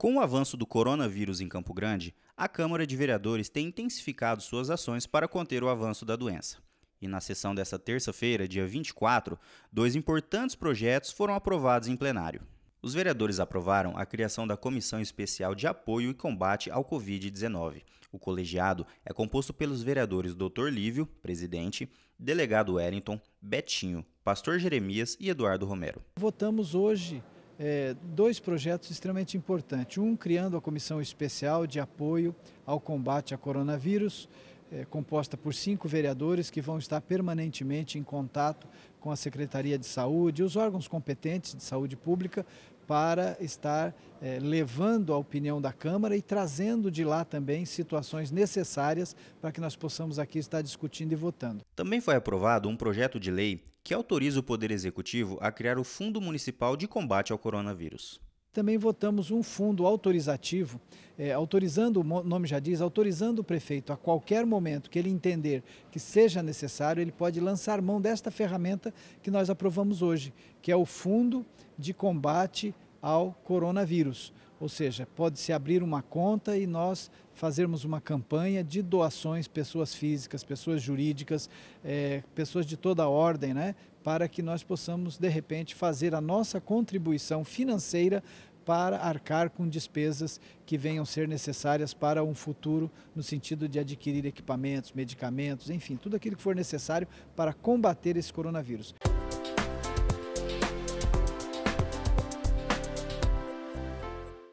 Com o avanço do coronavírus em Campo Grande, a Câmara de Vereadores tem intensificado suas ações para conter o avanço da doença. E na sessão desta terça-feira, dia 24, dois importantes projetos foram aprovados em plenário. Os vereadores aprovaram a criação da Comissão Especial de Apoio e Combate ao Covid-19. O colegiado é composto pelos vereadores Dr. Lívio, presidente, delegado Wellington, Betinho, Pastor Jeremias e Eduardo Romero. Votamos hoje é, dois projetos extremamente importantes. Um criando a Comissão Especial de Apoio ao Combate a Coronavírus, é, composta por cinco vereadores que vão estar permanentemente em contato com a Secretaria de Saúde e os órgãos competentes de saúde pública para estar é, levando a opinião da Câmara e trazendo de lá também situações necessárias para que nós possamos aqui estar discutindo e votando. Também foi aprovado um projeto de lei que autoriza o Poder Executivo a criar o Fundo Municipal de Combate ao Coronavírus também votamos um fundo autorizativo, é, autorizando, o nome já diz, autorizando o prefeito a qualquer momento que ele entender que seja necessário, ele pode lançar mão desta ferramenta que nós aprovamos hoje, que é o Fundo de Combate ao Coronavírus. Ou seja, pode-se abrir uma conta e nós fazermos uma campanha de doações, pessoas físicas, pessoas jurídicas, é, pessoas de toda a ordem, né? para que nós possamos, de repente, fazer a nossa contribuição financeira para arcar com despesas que venham ser necessárias para um futuro, no sentido de adquirir equipamentos, medicamentos, enfim, tudo aquilo que for necessário para combater esse coronavírus.